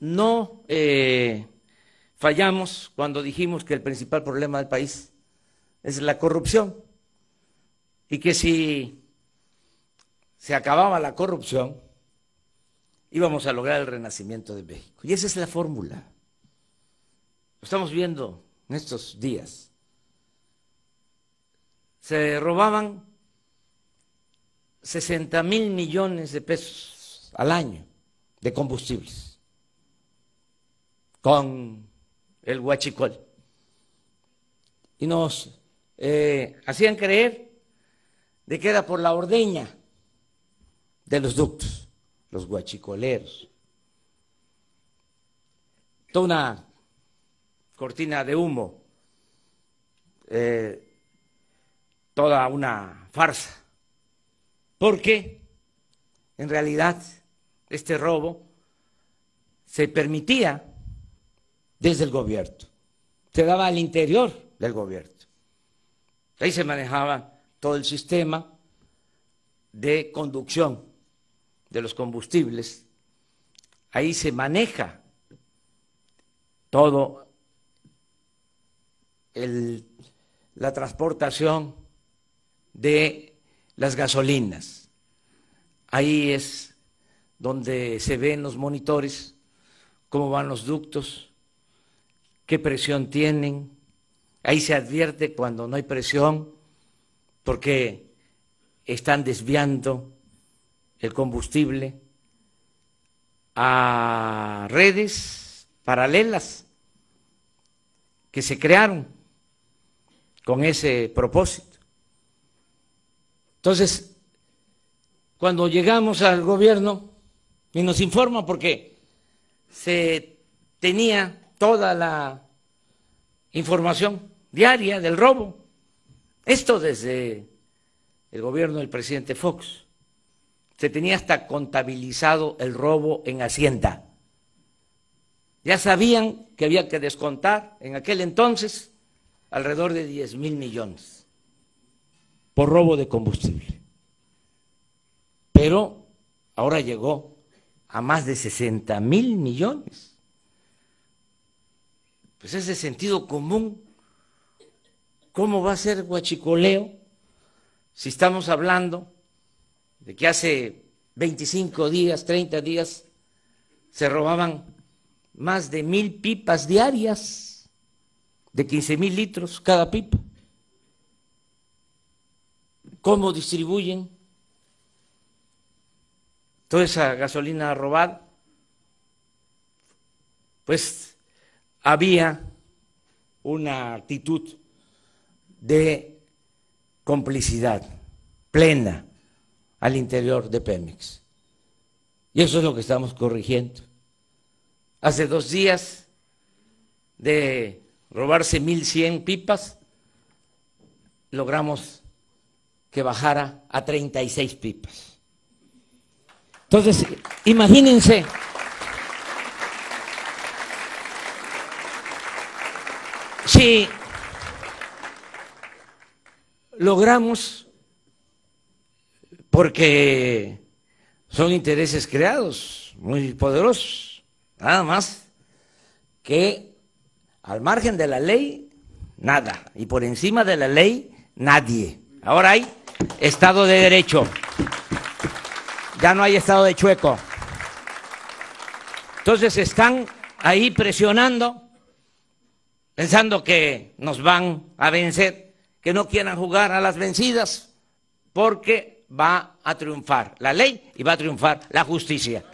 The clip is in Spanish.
no eh, fallamos cuando dijimos que el principal problema del país es la corrupción y que si se acababa la corrupción íbamos a lograr el renacimiento de México. Y esa es la fórmula. Lo estamos viendo en estos días. Se robaban 60 mil millones de pesos al año de combustibles con el guachicol Y nos eh, hacían creer de que era por la ordeña de los ductos, los guachicoleros, Toda una cortina de humo, eh, toda una farsa, porque en realidad este robo se permitía desde el gobierno, se daba al interior del gobierno. Ahí se manejaba todo el sistema de conducción de los combustibles, ahí se maneja todo la transportación de las gasolinas. Ahí es donde se ven los monitores, cómo van los ductos, qué presión tienen. Ahí se advierte cuando no hay presión, porque están desviando el combustible a redes paralelas que se crearon con ese propósito. Entonces, cuando llegamos al gobierno y nos informa porque se tenía toda la información diaria del robo. Esto desde el gobierno del presidente Fox. Se tenía hasta contabilizado el robo en Hacienda. Ya sabían que había que descontar en aquel entonces alrededor de 10 mil millones por robo de combustible. Pero ahora llegó a más de 60 mil millones. Pues es sentido común. ¿Cómo va a ser guachicoleo si estamos hablando de que hace 25 días, 30 días, se robaban más de mil pipas diarias, de 15 mil litros cada pipa? ¿Cómo distribuyen toda esa gasolina robada? Pues había una actitud de complicidad plena al interior de Pemex. Y eso es lo que estamos corrigiendo. Hace dos días de robarse 1.100 pipas, logramos que bajara a 36 pipas. Entonces, imagínense. si logramos, porque son intereses creados muy poderosos, nada más que al margen de la ley, nada, y por encima de la ley, nadie. Ahora hay Estado de Derecho, ya no hay Estado de Chueco. Entonces están ahí presionando pensando que nos van a vencer, que no quieran jugar a las vencidas, porque va a triunfar la ley y va a triunfar la justicia.